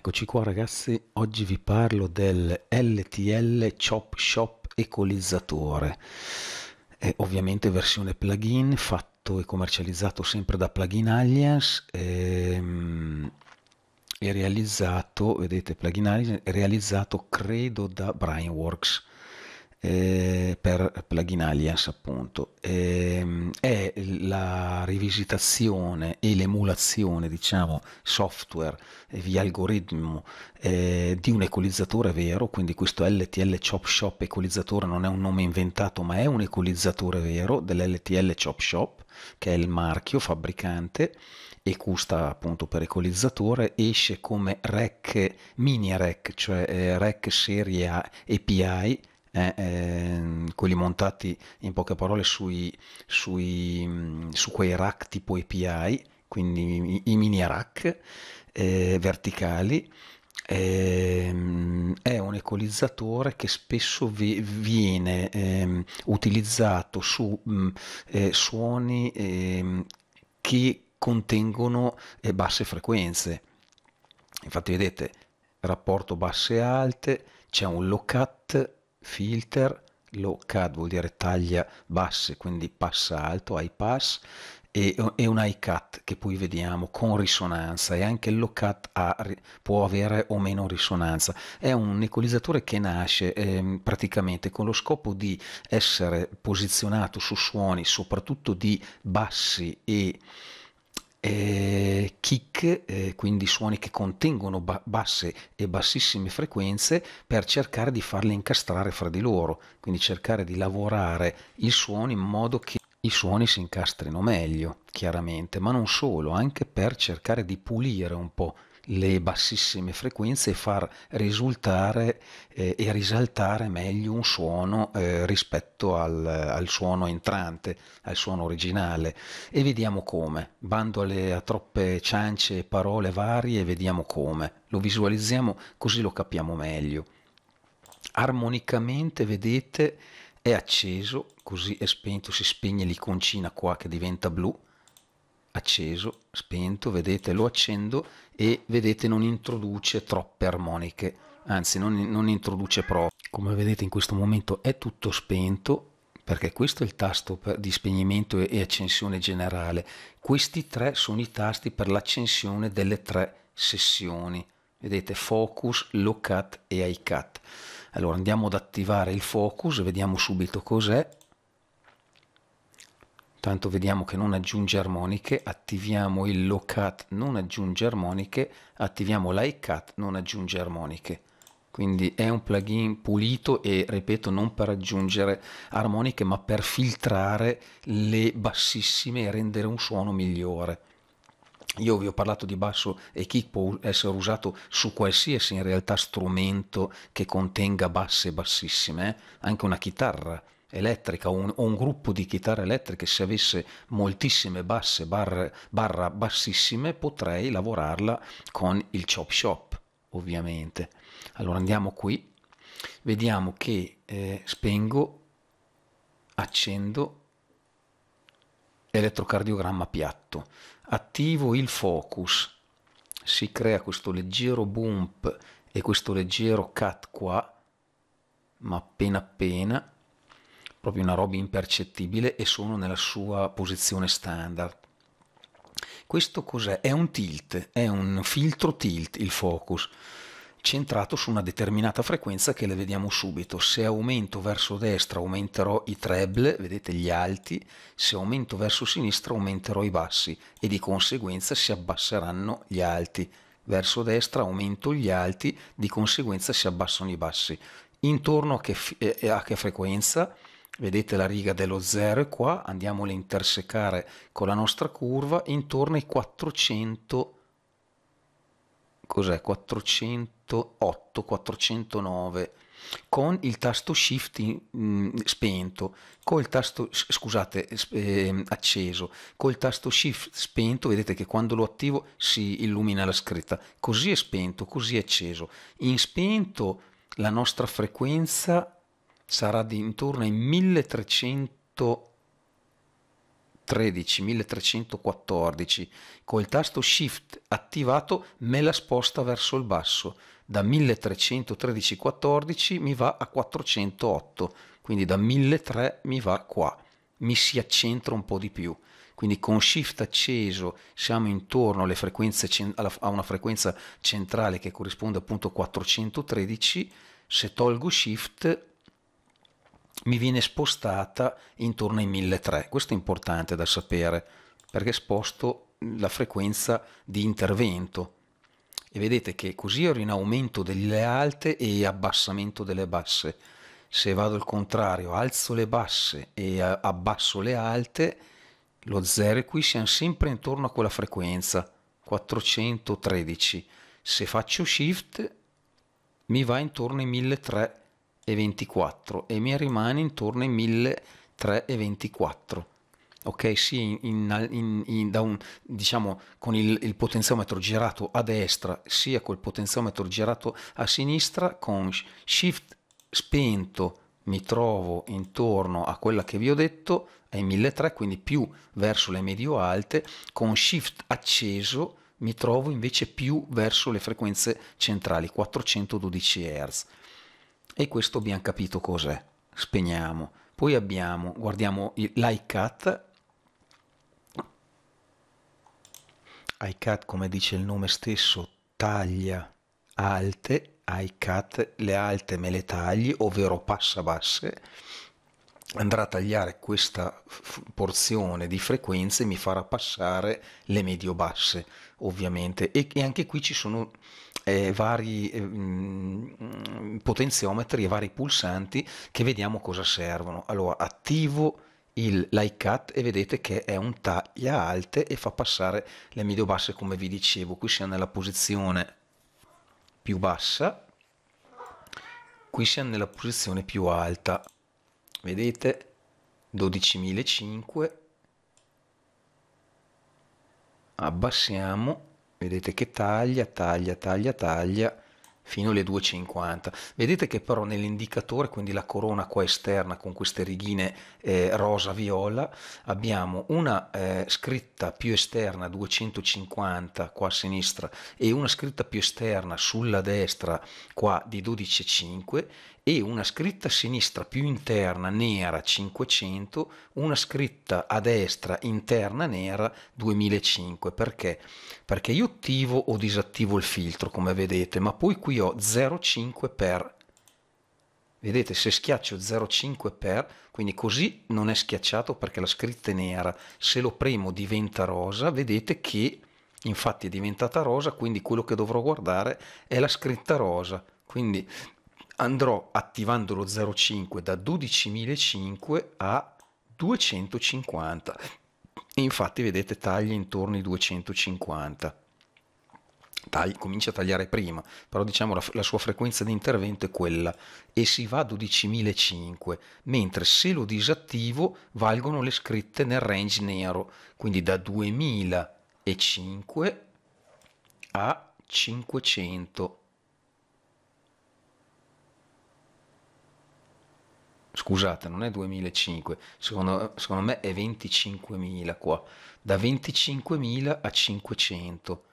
Eccoci qua ragazzi, oggi vi parlo del LTL Chop Shop Equalizzatore, è ovviamente versione plugin fatto e commercializzato sempre da Plugin Alliance ehm, e realizzato, vedete Plugin Alliance, è realizzato credo da Brainworks eh, per Plugin Alliance appunto, eh, è la rivisitazione e l'emulazione, diciamo, software via algoritmo eh, di un equalizzatore vero, quindi questo LTL Chop Shop equalizzatore non è un nome inventato, ma è un equalizzatore vero dell'LTL Chop Shop, che è il marchio fabbricante e custa appunto per equalizzatore esce come REC mini REC cioè eh, REC serie API eh, eh, quelli montati in poche parole sui, sui, mm, su quei rack tipo API, quindi i, i mini rack eh, verticali. Ehm, è un equalizzatore che spesso vi, viene ehm, utilizzato su mm, eh, suoni ehm, che contengono eh, basse frequenze. Infatti, vedete rapporto basse e alte, c'è un low cut filter, low cut vuol dire taglia basse, quindi passa alto, high pass, e, e un high cut che poi vediamo con risonanza e anche il low cut ha, può avere o meno risonanza. È un equalizzatore che nasce eh, praticamente con lo scopo di essere posizionato su suoni soprattutto di bassi e eh, kick, eh, quindi suoni che contengono ba- basse e bassissime frequenze per cercare di farle incastrare fra di loro, quindi cercare di lavorare il suono in modo che i suoni si incastrino meglio, chiaramente, ma non solo, anche per cercare di pulire un po' le bassissime frequenze e far risultare eh, e risaltare meglio un suono eh, rispetto al, al, suono entrante, al suono originale. E vediamo come. Bando alle, a troppe ciance e parole varie, vediamo come. Lo visualizziamo così lo capiamo meglio. Armonicamente, vedete, è acceso, così è spento, si spegne l'iconcina qua che diventa blu acceso, spento, vedete lo accendo e vedete non introduce troppe armoniche, anzi non, non introduce pro. Come vedete in questo momento è tutto spento perché questo è il tasto di spegnimento e accensione generale. Questi tre sono i tasti per l'accensione delle tre sessioni. Vedete focus, low cut e high cut. Allora andiamo ad attivare il focus, vediamo subito cos'è tanto vediamo che non aggiunge armoniche, attiviamo il low cut non aggiunge armoniche, attiviamo l'iCat non aggiunge armoniche. Quindi è un plugin pulito e ripeto non per aggiungere armoniche ma per filtrare le bassissime e rendere un suono migliore. Io vi ho parlato di basso e kick può essere usato su qualsiasi in realtà strumento che contenga basse bassissime, eh? anche una chitarra elettrica o un, un, gruppo di chitarre elettriche se avesse moltissime basse bar, barra bassissime potrei lavorarla con il chop shop ovviamente allora andiamo qui vediamo che eh, spengo accendo elettrocardiogramma piatto attivo il focus si crea questo leggero bump e questo leggero cut qua ma appena appena proprio una roba impercettibile e sono nella sua posizione standard. Questo cos'è? È un tilt, è un filtro tilt il focus, centrato su una determinata frequenza che le vediamo subito. Se aumento verso destra aumenterò i treble, vedete gli alti, se aumento verso sinistra aumenterò i bassi e di conseguenza si abbasseranno gli alti. Verso destra aumento gli alti, di conseguenza si abbassano i bassi. Intorno a che, eh, a che frequenza? vedete la riga dello 0 qua, andiamola a intersecare con la nostra curva intorno ai 400, cos'è? 408, 409 con il tasto shift in, mh, mm, spento, col tasto, scusate, eh, acceso, col tasto shift spento, vedete che quando lo attivo si illumina la scritta, così è spento, così è acceso. In spento la nostra frequenza sarà di intorno ai 1313, 1314. Col tasto Shift attivato me la sposta verso il basso. Da 1313, 14 mi va a 408, quindi da 1300 mi va qua. Mi si accentra un po' di più quindi con shift acceso siamo intorno alle frequenze, a una frequenza centrale che corrisponde appunto a 413 se tolgo shift mi viene spostata intorno ai 1300. Questo è importante da sapere perché sposto la frequenza di intervento e vedete che così ero in aumento delle alte e abbassamento delle basse. Se vado al contrario, alzo le basse e abbasso le alte, lo 0 qui siamo sempre intorno a quella frequenza, 413. Se faccio shift mi va intorno ai 1300 e 24 e mi rimane intorno ai 1324. Ok, sì, in, in, in, un, diciamo con il, il, potenziometro girato a destra, sia col potenziometro girato a sinistra, con shift spento mi trovo intorno a quella che vi ho detto, ai 1300, quindi più verso le medio-alte, con shift acceso mi trovo invece più verso le frequenze centrali, 412 Hz. E questo abbiamo capito cos'è. Spegniamo. Poi abbiamo, guardiamo l'iCat. iCat, come dice il nome stesso, taglia alte, iCat, le alte me le tagli, ovvero passa basse andrà a tagliare questa porzione di frequenze e mi farà passare le medio basse ovviamente e, e anche qui ci sono eh, vari eh, mm, potenziometri e vari pulsanti che vediamo cosa servono allora attivo il light cut e vedete che è un taglia alte e fa passare le medio basse come vi dicevo qui siamo nella posizione più bassa qui siamo nella posizione più alta vedete 12.005 abbassiamo vedete che taglia taglia taglia taglia fino alle 2,50 vedete che però nell'indicatore quindi la corona qua esterna con queste righine eh, rosa viola abbiamo una eh, scritta più esterna 250 qua a sinistra e una scritta più esterna sulla destra qua di 12,5 e una scritta a sinistra più interna nera 500, una scritta a destra interna nera 2005. Perché? Perché io attivo o disattivo il filtro, come vedete, ma poi qui ho 0,5 x Vedete, se schiaccio 0,5 x quindi così non è schiacciato perché la scritta è nera, se lo premo diventa rosa, vedete che infatti è diventata rosa, quindi quello che dovrò guardare è la scritta rosa. Quindi andrò attivando lo 0,5 da 12.005 a 250 e infatti vedete taglia intorno ai 250 Tagli, comincia a tagliare prima però diciamo la, la sua frequenza di intervento è quella e si va a 12.005 mentre se lo disattivo valgono le scritte nel range nero quindi da 2005 a 500 scusate, non è 2005, secondo, secondo me è 25.000 qua, da 25.000 a 500,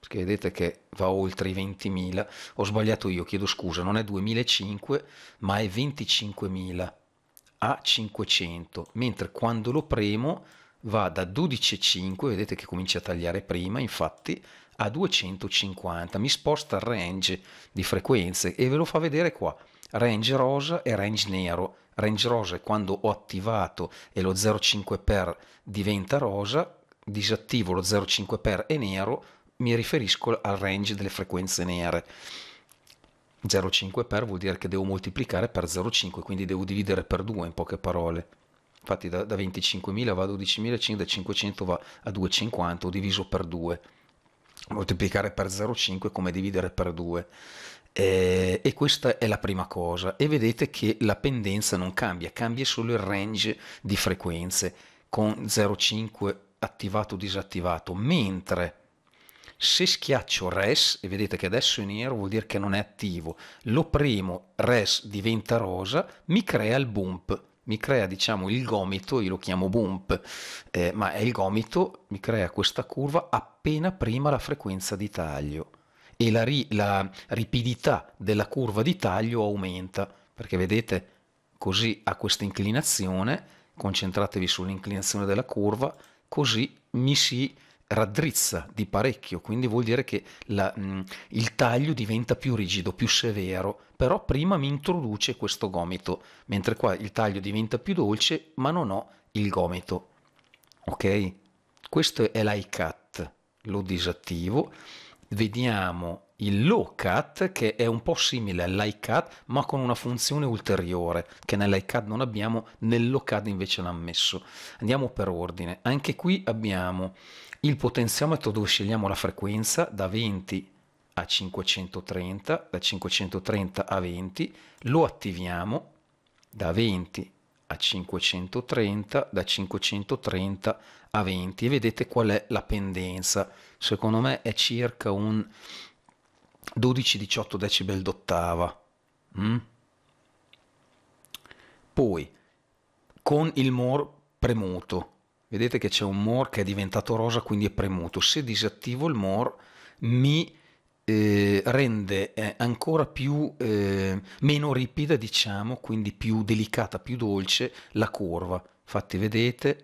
perché vedete che va oltre i 20.000, ho sbagliato io, chiedo scusa, non è 2005 ma è 25.000 a 500, mentre quando lo premo va da 12,5, vedete che comincia a tagliare prima, infatti, a 250, mi sposta il range di frequenze e ve lo fa vedere qua, range rosa e range nero, Range Rosa Rose quando ho attivato e lo 05 x diventa rosa, disattivo lo 05 x e nero, mi riferisco al range delle frequenze nere. 0,5 x vuol dire che devo moltiplicare per 0,5, quindi devo dividere per 2 in poche parole. Infatti da, da 25.000 va a 12.000, da 500 va a 2,50, ho diviso per 2. Moltiplicare per 0,5 è come dividere per 2. Eh, e questa è la prima cosa. E vedete che la pendenza non cambia, cambia solo il range di frequenze con 0,5 attivato o disattivato, mentre se schiaccio res, e vedete che adesso è nero vuol dire che non è attivo, lo primo res diventa rosa, mi crea il bump, mi crea diciamo il gomito, io lo chiamo bump, eh, ma è il gomito, mi crea questa curva appena prima la frequenza di taglio e la, ri, la ripidità della curva di taglio aumenta, perché vedete così ha questa inclinazione, concentratevi sull'inclinazione della curva, così mi si raddrizza di parecchio, quindi vuol dire che la, mh, mm, il taglio diventa più rigido, più severo, però prima mi introduce questo gomito, mentre qua il taglio diventa più dolce, ma non ho il gomito. Ok? Questo è l'iCut, lo disattivo vediamo il low lowcat che è un po' simile all'iCAD ma con una funzione ulteriore che nell'iCAD non abbiamo, nel low nell'OCAD invece l'ha messo. Andiamo per ordine, anche qui abbiamo il potenziometro dove scegliamo la frequenza da 20 a 530, da 530 a 20, lo attiviamo da 20 a 530, da 530 a 20 e vedete qual è la pendenza. Secondo me è circa un 12-18 decibel d'ottava. Mm? Poi con il more premuto, vedete che c'è un more che è diventato rosa quindi è premuto. Se disattivo il more mi eh, rende eh, ancora più eh, meno ripida, diciamo, quindi più delicata, più dolce la curva. Infatti, vedete,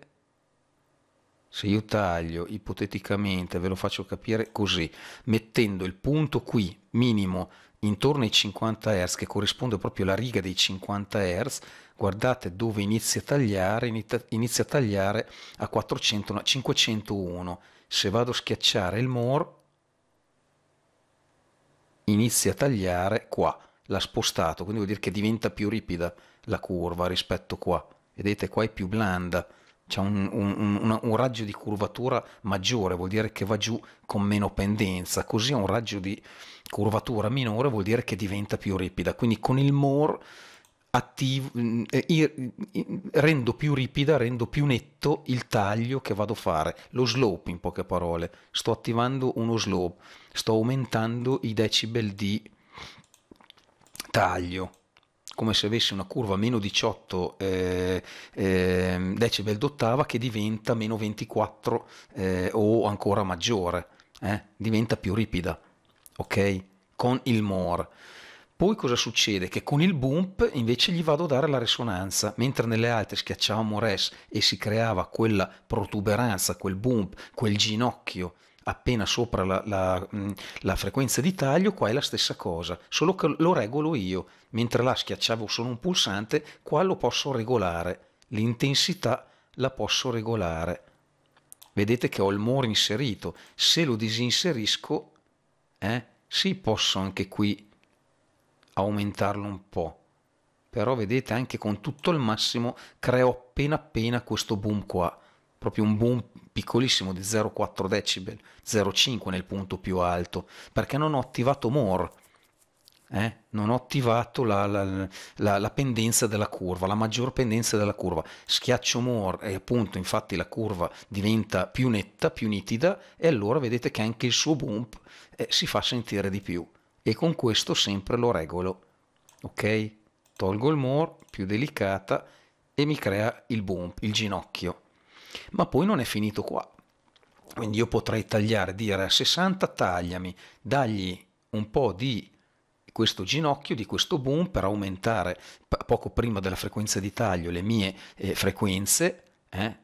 se io taglio ipoteticamente, ve lo faccio capire così, mettendo il punto qui minimo intorno ai 50 Hz, che corrisponde proprio alla riga dei 50 Hz, guardate dove inizia a tagliare, inizia a tagliare a 400, 501. Se vado a schiacciare il more, inizia a tagliare qua, l'ha spostato, quindi vuol dire che diventa più ripida la curva rispetto qua. Vedete qua è più blanda, c'è un, un, un, un, raggio di curvatura maggiore, vuol dire che va giù con meno pendenza, così ha un raggio di curvatura minore, vuol dire che diventa più ripida. Quindi con il more attivo, mm, eh, rendo più ripida, rendo più netto il taglio che vado a fare, lo slope in poche parole, sto attivando uno slope sto aumentando i decibel di taglio come se avessi una curva meno 18 eh, eh, decibel d'ottava che diventa meno 24 eh, o ancora maggiore, eh, diventa più ripida, ok? Con il more. Poi cosa succede? Che con il bump invece gli vado a dare la risonanza, mentre nelle altre schiacciavamo res e si creava quella protuberanza, quel bump, quel ginocchio appena sopra la, la, mm, la, frequenza di taglio, qua è la stessa cosa, solo che lo regolo io, mentre là schiacciavo solo un pulsante, qua lo posso regolare, l'intensità la posso regolare. Vedete che ho il more inserito, se lo disinserisco, eh, sì posso anche qui aumentarlo un po', però vedete anche con tutto il massimo creo appena appena questo boom qua proprio un boom piccolissimo di 0,4 decibel, 0,5 nel punto più alto, perché non ho attivato more, eh? non ho attivato la, la, la, la, pendenza della curva, la maggior pendenza della curva. Schiaccio more e appunto infatti la curva diventa più netta, più nitida e allora vedete che anche il suo boom eh, si fa sentire di più e con questo sempre lo regolo. Ok? Tolgo il more, più delicata e mi crea il boom, il ginocchio. Ma poi non è finito qua. Quindi io potrei tagliare, dire a 60 tagliami, dagli un po' di questo ginocchio, di questo boom per aumentare poco prima della frequenza di taglio le mie eh, frequenze, eh,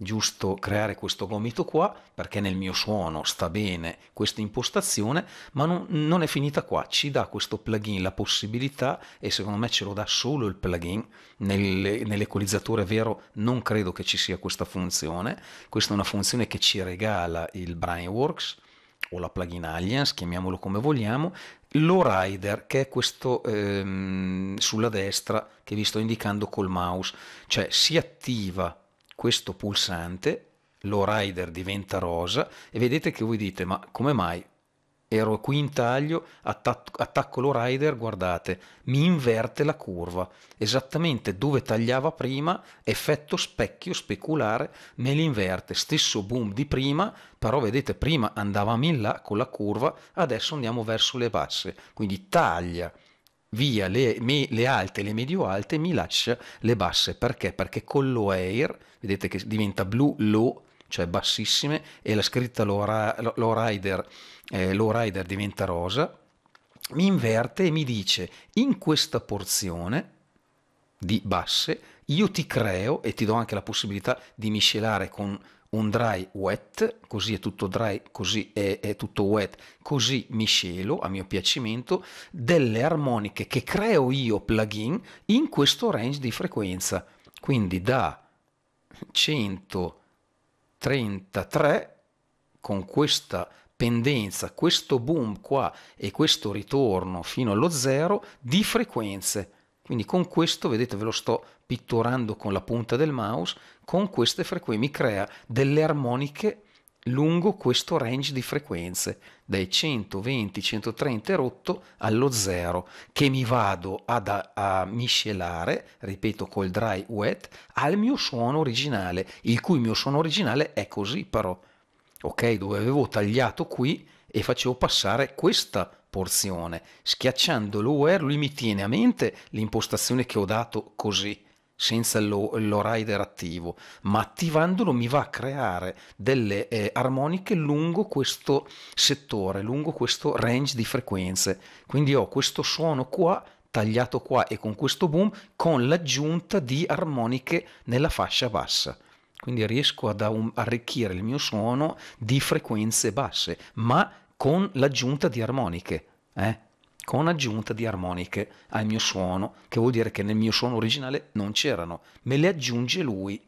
giusto creare questo gomito qua perché nel mio suono sta bene questa impostazione, ma non, non, è finita qua, ci dà questo plugin la possibilità e secondo me ce lo dà solo il plugin, nel, nell'equalizzatore vero non credo che ci sia questa funzione, questa è una funzione che ci regala il Brainworks o la plugin Alliance, chiamiamolo come vogliamo, lo rider che è questo ehm, sulla destra che vi sto indicando col mouse, cioè si attiva questo pulsante, l'O-Rider diventa rosa e vedete che voi dite ma come mai ero qui in taglio, attac- attacco lo rider, guardate, mi inverte la curva, esattamente dove tagliava prima, effetto specchio speculare, me l'inverte, stesso boom di prima, però vedete prima andavamo in là con la curva, adesso andiamo verso le basse, quindi taglia via le, me, le alte e le medio alte mi lascia le basse. Perché? Perché con lo air, vedete che diventa blu low, cioè bassissime, e la scritta low, low, rider, eh, low rider diventa rosa, mi inverte e mi dice in questa porzione di basse io ti creo e ti do anche la possibilità di miscelare con un dry wet, così è tutto dry, così è, è tutto wet, così miscelo a mio piacimento delle armoniche che creo io plugin in questo range di frequenza, quindi da 133 con questa pendenza, questo boom qua e questo ritorno fino allo zero di frequenze quindi con questo, vedete ve lo sto pitturando con la punta del mouse, con queste frequenze mi crea delle armoniche lungo questo range di frequenze dai 120-130 rotto allo 0 che mi vado ad, a, a miscelare, ripeto col dry wet, al mio suono originale, il cui mio suono originale è così però, ok? Dove avevo tagliato qui e facevo passare questa porzione. Schiacciando l'OR lui mi tiene a mente l'impostazione che ho dato così, senza lo, lo rider attivo, ma attivandolo mi va a creare delle eh, armoniche lungo questo settore, lungo questo range di frequenze. Quindi ho questo suono qua tagliato qua e con questo boom con l'aggiunta di armoniche nella fascia bassa. Quindi riesco ad arricchire il mio suono di frequenze basse, ma con l'aggiunta di armoniche, eh? con aggiunta di armoniche al mio suono, che vuol dire che nel mio suono originale non c'erano, me le aggiunge lui.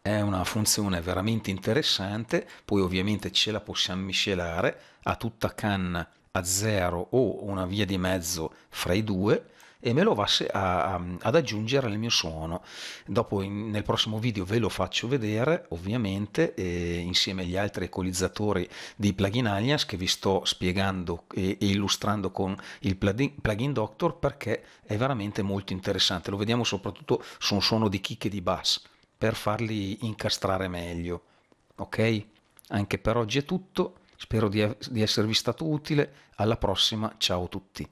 È una funzione veramente interessante, poi ovviamente ce la possiamo miscelare a tutta canna a zero o una via di mezzo fra i due e me lo va a, a, ad aggiungere al mio suono. Dopo in, nel prossimo video ve lo faccio vedere, ovviamente, eh, insieme agli altri equalizzatori di plugin alias che vi sto spiegando e, e illustrando con il plugin, plugin, Doctor perché è veramente molto interessante. Lo vediamo soprattutto su un suono di chicche di bass per farli incastrare meglio. Ok? Anche per oggi è tutto. Spero di, di esservi stato utile. Alla prossima, ciao a tutti.